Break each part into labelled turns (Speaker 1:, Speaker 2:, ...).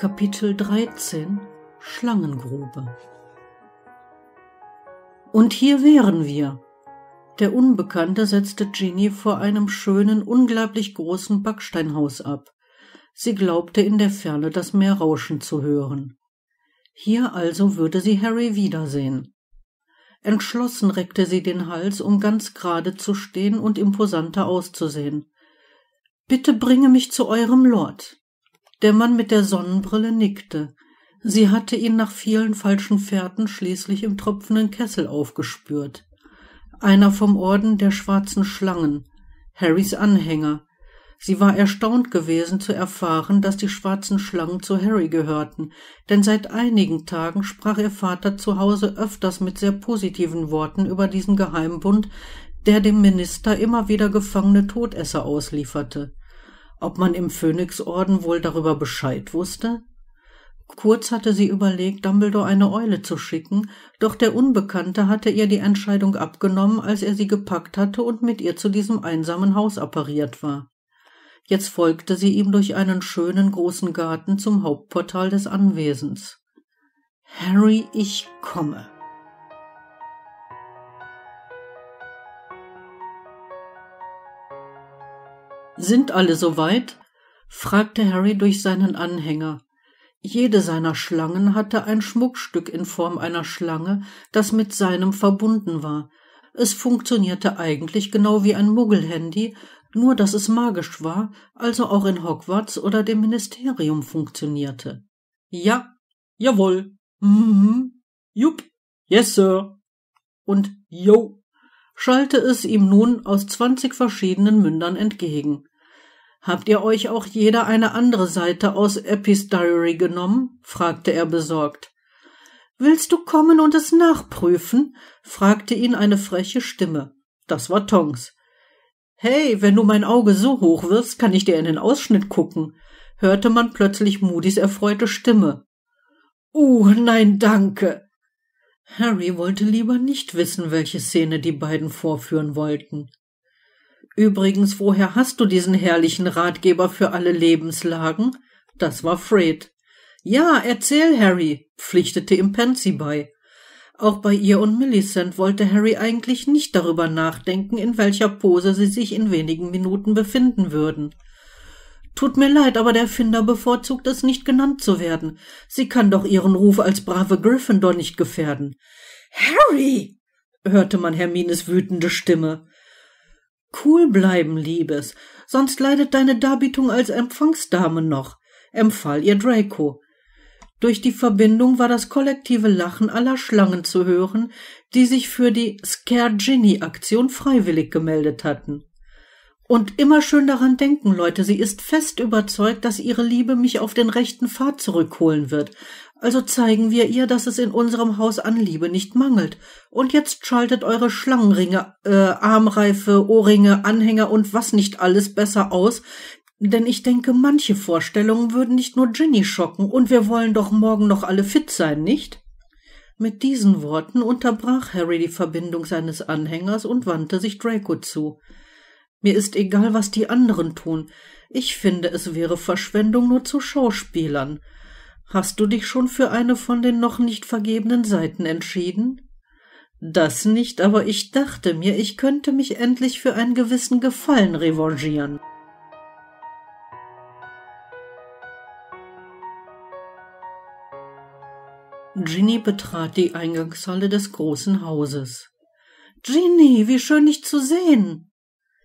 Speaker 1: Kapitel 13 Schlangengrube Und hier wären wir. Der Unbekannte setzte Ginny vor einem schönen, unglaublich großen Backsteinhaus ab. Sie glaubte in der Ferne das Meer rauschen zu hören. Hier also würde sie Harry wiedersehen. Entschlossen reckte sie den Hals, um ganz gerade zu stehen und imposanter auszusehen. Bitte bringe mich zu eurem Lord. Der Mann mit der Sonnenbrille nickte. Sie hatte ihn nach vielen falschen Fährten schließlich im tropfenden Kessel aufgespürt. Einer vom Orden der schwarzen Schlangen, Harrys Anhänger. Sie war erstaunt gewesen zu erfahren, dass die schwarzen Schlangen zu Harry gehörten, denn seit einigen Tagen sprach ihr Vater zu Hause öfters mit sehr positiven Worten über diesen Geheimbund, der dem Minister immer wieder gefangene Todesser auslieferte ob man im Phönixorden wohl darüber Bescheid wusste? Kurz hatte sie überlegt, Dumbledore eine Eule zu schicken, doch der Unbekannte hatte ihr die Entscheidung abgenommen, als er sie gepackt hatte und mit ihr zu diesem einsamen Haus appariert war. Jetzt folgte sie ihm durch einen schönen großen Garten zum Hauptportal des Anwesens. Harry, ich komme. Sind alle soweit? fragte Harry durch seinen Anhänger. Jede seiner Schlangen hatte ein Schmuckstück in Form einer Schlange, das mit seinem verbunden war. Es funktionierte eigentlich genau wie ein Muggelhandy, nur dass es magisch war, also auch in Hogwarts oder dem Ministerium funktionierte. Ja, jawohl, mhm, jupp, yes sir und yo schallte es ihm nun aus zwanzig verschiedenen Mündern entgegen. Habt ihr euch auch jeder eine andere Seite aus Eppis Diary genommen? fragte er besorgt. Willst du kommen und es nachprüfen? fragte ihn eine freche Stimme. Das war Tongs. Hey, wenn du mein Auge so hoch wirfst, kann ich dir in den Ausschnitt gucken, hörte man plötzlich Moody's erfreute Stimme. Uh, nein, danke. Harry wollte lieber nicht wissen, welche Szene die beiden vorführen wollten. Übrigens, woher hast du diesen herrlichen Ratgeber für alle Lebenslagen? Das war Fred. Ja, erzähl, Harry, pflichtete ihm Pansy bei. Auch bei ihr und Millicent wollte Harry eigentlich nicht darüber nachdenken, in welcher Pose sie sich in wenigen Minuten befinden würden. Tut mir leid, aber der Finder bevorzugt es, nicht genannt zu werden. Sie kann doch ihren Ruf als brave Gryffindor nicht gefährden. Harry! hörte man Hermines wütende Stimme. Cool bleiben, Liebes, sonst leidet deine Darbietung als Empfangsdame noch, empfahl ihr Draco. Durch die Verbindung war das kollektive Lachen aller Schlangen zu hören, die sich für die Scare Ginny Aktion freiwillig gemeldet hatten. Und immer schön daran denken, Leute, sie ist fest überzeugt, dass ihre Liebe mich auf den rechten Pfad zurückholen wird, also zeigen wir ihr, dass es in unserem Haus an Liebe nicht mangelt. Und jetzt schaltet eure Schlangenringe, äh, Armreife, Ohrringe, Anhänger und was nicht alles besser aus, denn ich denke, manche Vorstellungen würden nicht nur Ginny schocken, und wir wollen doch morgen noch alle fit sein, nicht? Mit diesen Worten unterbrach Harry die Verbindung seines Anhängers und wandte sich Draco zu. Mir ist egal, was die anderen tun. Ich finde, es wäre Verschwendung, nur zu Schauspielern. Hast du dich schon für eine von den noch nicht vergebenen Seiten entschieden? Das nicht, aber ich dachte mir, ich könnte mich endlich für einen gewissen Gefallen revanchieren. Ginny betrat die Eingangshalle des großen Hauses. Ginny, wie schön dich zu sehen!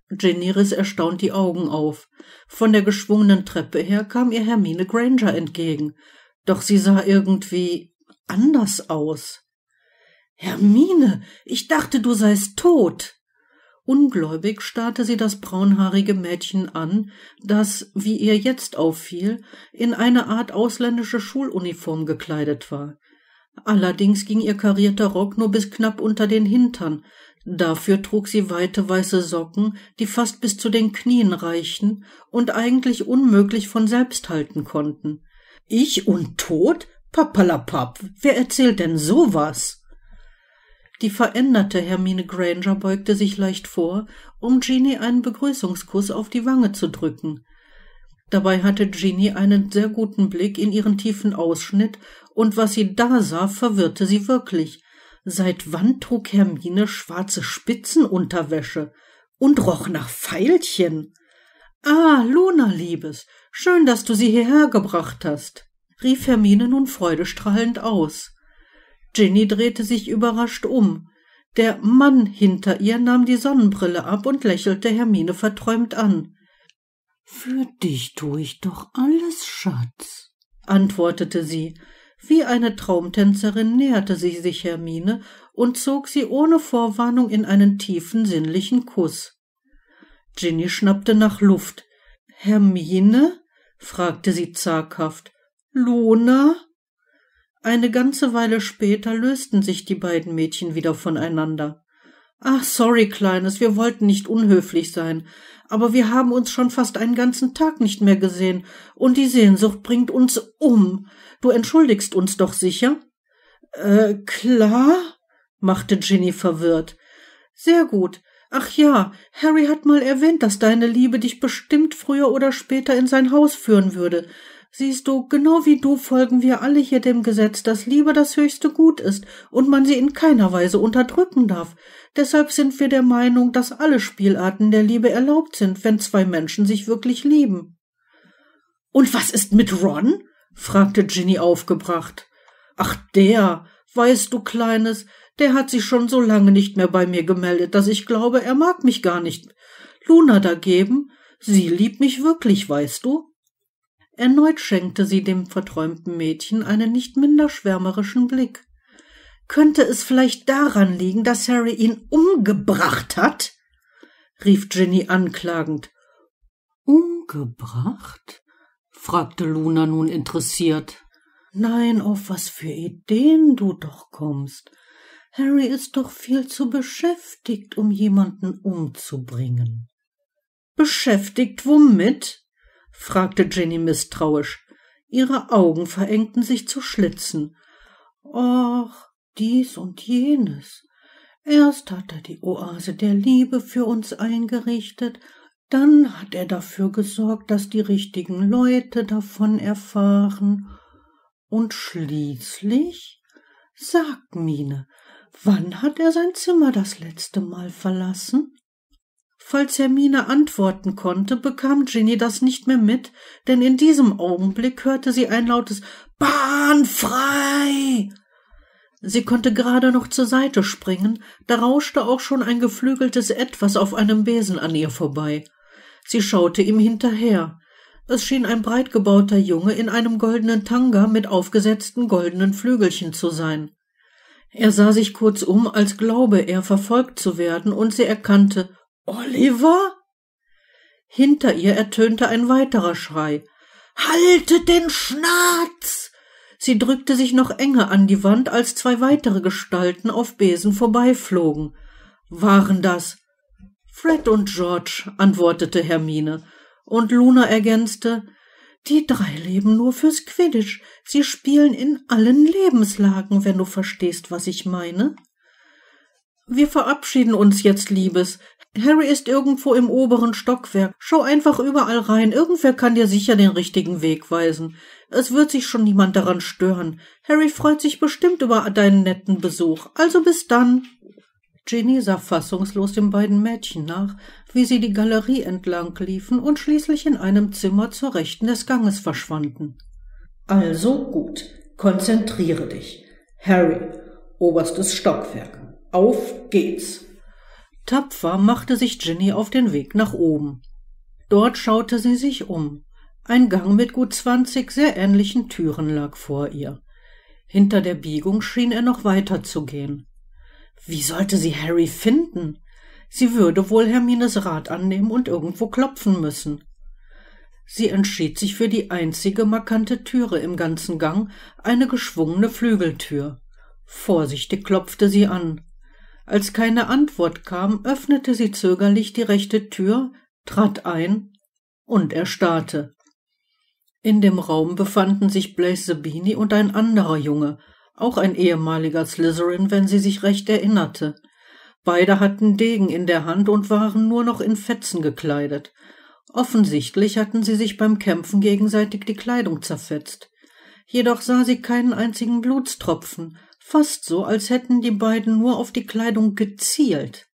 Speaker 1: Ginny riss erstaunt die Augen auf. Von der geschwungenen Treppe her kam ihr Hermine Granger entgegen, doch sie sah irgendwie anders aus. Hermine, ich dachte, du seist tot. Ungläubig starrte sie das braunhaarige Mädchen an, das, wie ihr jetzt auffiel, in eine Art ausländische Schuluniform gekleidet war. Allerdings ging ihr karierter Rock nur bis knapp unter den Hintern, dafür trug sie weite weiße Socken, die fast bis zu den Knien reichten und eigentlich unmöglich von selbst halten konnten. Ich und tot? Papalapap, wer erzählt denn sowas? Die veränderte Hermine Granger beugte sich leicht vor, um Jeannie einen Begrüßungskuss auf die Wange zu drücken. Dabei hatte Jeannie einen sehr guten Blick in ihren tiefen Ausschnitt, und was sie da sah, verwirrte sie wirklich. Seit wann trug Hermine schwarze Spitzenunterwäsche und roch nach Veilchen? Ah, Luna, Liebes, Schön, dass du sie hierher gebracht hast, rief Hermine nun freudestrahlend aus. Ginny drehte sich überrascht um. Der Mann hinter ihr nahm die Sonnenbrille ab und lächelte Hermine verträumt an. Für dich tue ich doch alles, Schatz, antwortete sie. Wie eine Traumtänzerin näherte sie sich Hermine und zog sie ohne Vorwarnung in einen tiefen sinnlichen Kuss. Ginny schnappte nach Luft. Hermine? fragte sie zaghaft. Luna? Eine ganze Weile später lösten sich die beiden Mädchen wieder voneinander. Ach, sorry, Kleines, wir wollten nicht unhöflich sein, aber wir haben uns schon fast einen ganzen Tag nicht mehr gesehen, und die Sehnsucht bringt uns um. Du entschuldigst uns doch sicher? Äh, klar? machte Ginny verwirrt. Sehr gut, Ach ja, Harry hat mal erwähnt, dass deine Liebe dich bestimmt früher oder später in sein Haus führen würde. Siehst du, genau wie du folgen wir alle hier dem Gesetz, dass Liebe das höchste Gut ist und man sie in keiner Weise unterdrücken darf. Deshalb sind wir der Meinung, dass alle Spielarten der Liebe erlaubt sind, wenn zwei Menschen sich wirklich lieben. Und was ist mit Ron? fragte Ginny aufgebracht. Ach der, weißt du, Kleines, der hat sich schon so lange nicht mehr bei mir gemeldet, dass ich glaube, er mag mich gar nicht. Luna dagegen, sie liebt mich wirklich, weißt du? Erneut schenkte sie dem verträumten Mädchen einen nicht minder schwärmerischen Blick. Könnte es vielleicht daran liegen, dass Harry ihn umgebracht hat? rief Ginny anklagend. Umgebracht? fragte Luna nun interessiert. Nein, auf was für Ideen du doch kommst. Harry ist doch viel zu beschäftigt, um jemanden umzubringen. Beschäftigt womit? fragte Jenny misstrauisch. Ihre Augen verengten sich zu Schlitzen. Och, dies und jenes. Erst hat er die Oase der Liebe für uns eingerichtet, dann hat er dafür gesorgt, dass die richtigen Leute davon erfahren. Und schließlich? Sag, Mine, Wann hat er sein Zimmer das letzte Mal verlassen? Falls Hermine antworten konnte, bekam Ginny das nicht mehr mit, denn in diesem Augenblick hörte sie ein lautes Bahn frei. Sie konnte gerade noch zur Seite springen, da rauschte auch schon ein geflügeltes Etwas auf einem Besen an ihr vorbei. Sie schaute ihm hinterher. Es schien ein breitgebauter Junge in einem goldenen Tanga mit aufgesetzten goldenen Flügelchen zu sein. Er sah sich kurz um, als glaube er verfolgt zu werden, und sie erkannte Oliver? Hinter ihr ertönte ein weiterer Schrei. Haltet den Schnatz! Sie drückte sich noch enger an die Wand, als zwei weitere Gestalten auf Besen vorbeiflogen. Waren das Fred und George, antwortete Hermine, und Luna ergänzte die drei leben nur fürs Quidditch. Sie spielen in allen Lebenslagen, wenn du verstehst, was ich meine. Wir verabschieden uns jetzt, Liebes. Harry ist irgendwo im oberen Stockwerk. Schau einfach überall rein. Irgendwer kann dir sicher den richtigen Weg weisen. Es wird sich schon niemand daran stören. Harry freut sich bestimmt über deinen netten Besuch. Also bis dann. Ginny sah fassungslos den beiden Mädchen nach, wie sie die Galerie entlang liefen und schließlich in einem Zimmer zur Rechten des Ganges verschwanden. Also gut, konzentriere dich. Harry, oberstes Stockwerk. Auf geht's. Tapfer machte sich Ginny auf den Weg nach oben. Dort schaute sie sich um. Ein Gang mit gut zwanzig sehr ähnlichen Türen lag vor ihr. Hinter der Biegung schien er noch weiter zu gehen. Wie sollte sie Harry finden? Sie würde wohl Hermines Rat annehmen und irgendwo klopfen müssen. Sie entschied sich für die einzige markante Türe im ganzen Gang, eine geschwungene Flügeltür. Vorsichtig klopfte sie an. Als keine Antwort kam, öffnete sie zögerlich die rechte Tür, trat ein und erstarrte. In dem Raum befanden sich Blaise Sabini und ein anderer Junge, auch ein ehemaliger Slytherin, wenn sie sich recht erinnerte. Beide hatten Degen in der Hand und waren nur noch in Fetzen gekleidet. Offensichtlich hatten sie sich beim Kämpfen gegenseitig die Kleidung zerfetzt. Jedoch sah sie keinen einzigen Blutstropfen, fast so, als hätten die beiden nur auf die Kleidung gezielt.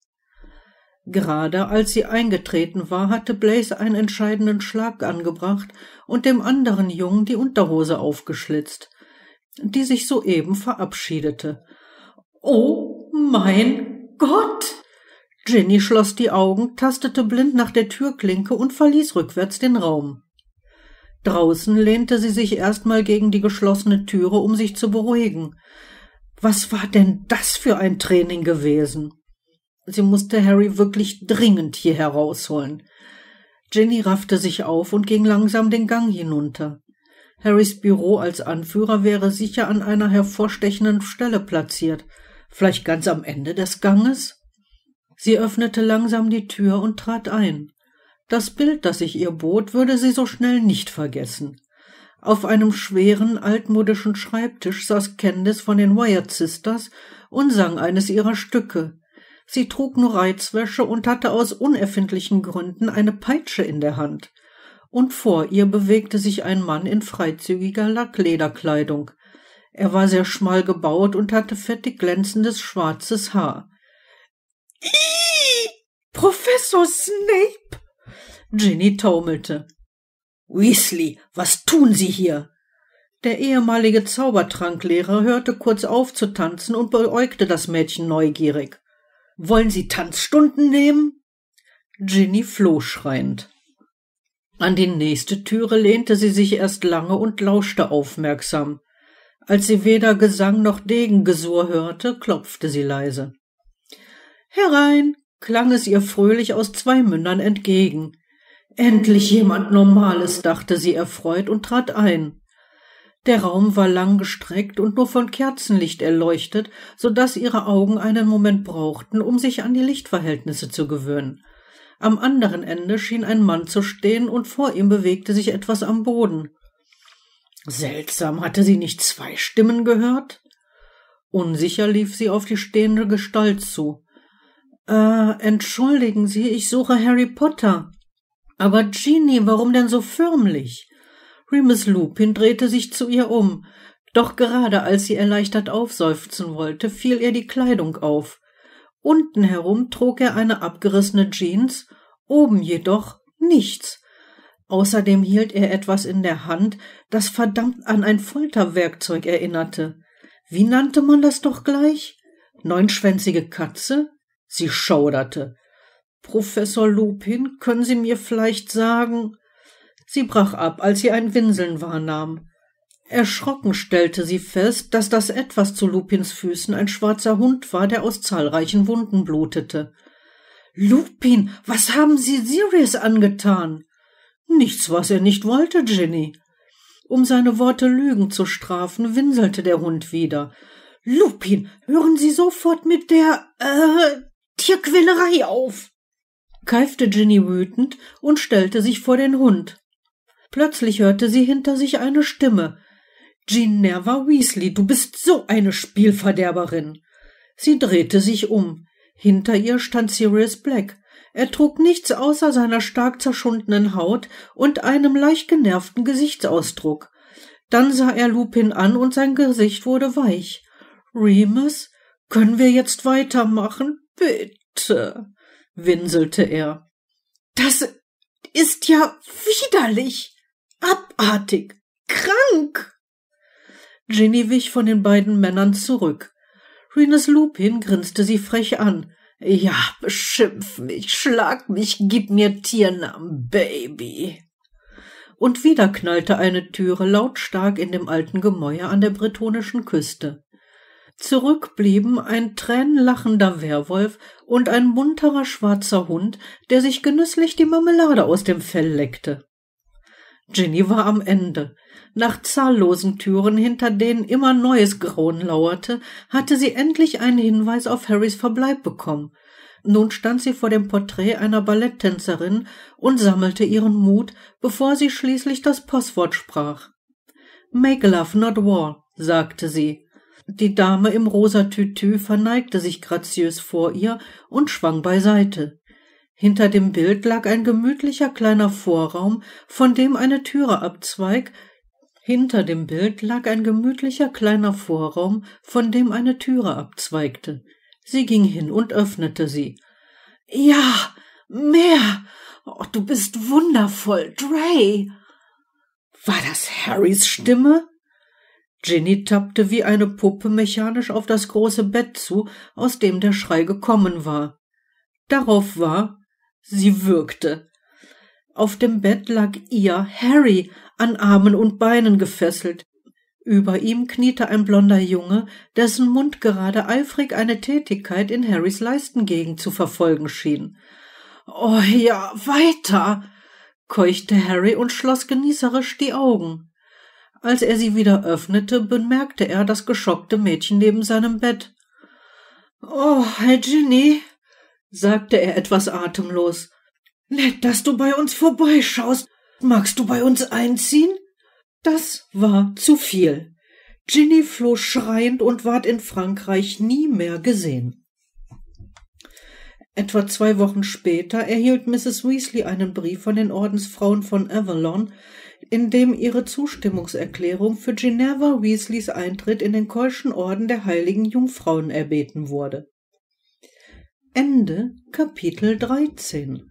Speaker 1: Gerade als sie eingetreten war, hatte Blaze einen entscheidenden Schlag angebracht und dem anderen Jungen die Unterhose aufgeschlitzt, die sich soeben verabschiedete. Oh mein Gott! Jenny schloss die Augen, tastete blind nach der Türklinke und verließ rückwärts den Raum. Draußen lehnte sie sich erstmal gegen die geschlossene Türe, um sich zu beruhigen. Was war denn das für ein Training gewesen? Sie musste Harry wirklich dringend hier herausholen. Jenny raffte sich auf und ging langsam den Gang hinunter. Harrys Büro als Anführer wäre sicher an einer hervorstechenden Stelle platziert – vielleicht ganz am Ende des Ganges? Sie öffnete langsam die Tür und trat ein. Das Bild, das sich ihr bot, würde sie so schnell nicht vergessen. Auf einem schweren, altmodischen Schreibtisch saß Candice von den Wyatt Sisters und sang eines ihrer Stücke. Sie trug nur Reizwäsche und hatte aus unerfindlichen Gründen eine Peitsche in der Hand. Und vor ihr bewegte sich ein Mann in freizügiger Lacklederkleidung. Er war sehr schmal gebaut und hatte fettig glänzendes schwarzes Haar. Ih, Professor Snape! Ginny taumelte. Weasley, was tun Sie hier? Der ehemalige Zaubertranklehrer hörte kurz auf zu tanzen und beäugte das Mädchen neugierig. Wollen Sie Tanzstunden nehmen? Ginny floh schreiend. An die nächste Türe lehnte sie sich erst lange und lauschte aufmerksam. Als sie weder Gesang noch Degengesur hörte, klopfte sie leise. Herein, klang es ihr fröhlich aus zwei Mündern entgegen. Endlich jemand Normales, dachte sie erfreut und trat ein. Der Raum war lang gestreckt und nur von Kerzenlicht erleuchtet, so daß ihre Augen einen Moment brauchten, um sich an die Lichtverhältnisse zu gewöhnen. Am anderen Ende schien ein Mann zu stehen und vor ihm bewegte sich etwas am Boden. Seltsam, hatte sie nicht zwei Stimmen gehört? Unsicher lief sie auf die stehende Gestalt zu. Äh, entschuldigen Sie, ich suche Harry Potter. Aber Genie, warum denn so förmlich? Remus Lupin drehte sich zu ihr um. Doch gerade als sie erleichtert aufseufzen wollte, fiel ihr die Kleidung auf. Unten herum trug er eine abgerissene Jeans, oben jedoch nichts, Außerdem hielt er etwas in der Hand, das verdammt an ein Folterwerkzeug erinnerte. Wie nannte man das doch gleich? Neunschwänzige Katze? Sie schauderte. Professor Lupin, können Sie mir vielleicht sagen? Sie brach ab, als sie ein Winseln wahrnahm. Erschrocken stellte sie fest, dass das etwas zu Lupins Füßen ein schwarzer Hund war, der aus zahlreichen Wunden blutete. Lupin, was haben Sie Sirius angetan? Nichts, was er nicht wollte, Ginny. Um seine Worte Lügen zu strafen, winselte der Hund wieder. Lupin, hören Sie sofort mit der äh, Tierquälerei auf. keifte Ginny wütend und stellte sich vor den Hund. Plötzlich hörte sie hinter sich eine Stimme. Ginevra Weasley, du bist so eine Spielverderberin. Sie drehte sich um. Hinter ihr stand Sirius Black, er trug nichts außer seiner stark zerschundenen Haut und einem leicht genervten Gesichtsausdruck. Dann sah er Lupin an und sein Gesicht wurde weich. Remus, können wir jetzt weitermachen? Bitte, winselte er. Das ist ja widerlich, abartig, krank. Ginny wich von den beiden Männern zurück. Remus Lupin grinste sie frech an. Ja, beschimpf mich, schlag mich, gib mir Tiernamen, Baby. Und wieder knallte eine Türe lautstark in dem alten Gemäuer an der bretonischen Küste. Zurück blieben ein tränenlachender Werwolf und ein munterer schwarzer Hund, der sich genüsslich die Marmelade aus dem Fell leckte. Ginny war am Ende. Nach zahllosen Türen, hinter denen immer neues Grauen lauerte, hatte sie endlich einen Hinweis auf Harrys Verbleib bekommen. Nun stand sie vor dem Porträt einer Balletttänzerin und sammelte ihren Mut, bevor sie schließlich das Passwort sprach. Make love, not war, sagte sie. Die Dame im rosa Tütü verneigte sich graziös vor ihr und schwang beiseite. Hinter dem Bild lag ein gemütlicher kleiner Vorraum, von dem eine Türe abzweigt, hinter dem Bild lag ein gemütlicher kleiner Vorraum, von dem eine Türe abzweigte. Sie ging hin und öffnete sie. Ja, mehr. Oh, du bist wundervoll, Dre. War das Harrys Stimme? Ginny tappte wie eine Puppe mechanisch auf das große Bett zu, aus dem der Schrei gekommen war. Darauf war, sie würgte. Auf dem Bett lag ihr, Harry, an Armen und Beinen gefesselt. Über ihm kniete ein blonder Junge, dessen Mund gerade eifrig eine Tätigkeit in Harrys Leistengegend zu verfolgen schien. Oh ja, weiter! keuchte Harry und schloss genießerisch die Augen. Als er sie wieder öffnete, bemerkte er das geschockte Mädchen neben seinem Bett. Oh, Herr Ginny, sagte er etwas atemlos. Nett, dass du bei uns vorbeischaust. Magst du bei uns einziehen? Das war zu viel. Ginny floh schreiend und ward in Frankreich nie mehr gesehen. Etwa zwei Wochen später erhielt Mrs. Weasley einen Brief von den Ordensfrauen von Avalon, in dem ihre Zustimmungserklärung für Ginevra Weasleys Eintritt in den Keuschen Orden der heiligen Jungfrauen erbeten wurde. Ende Kapitel 13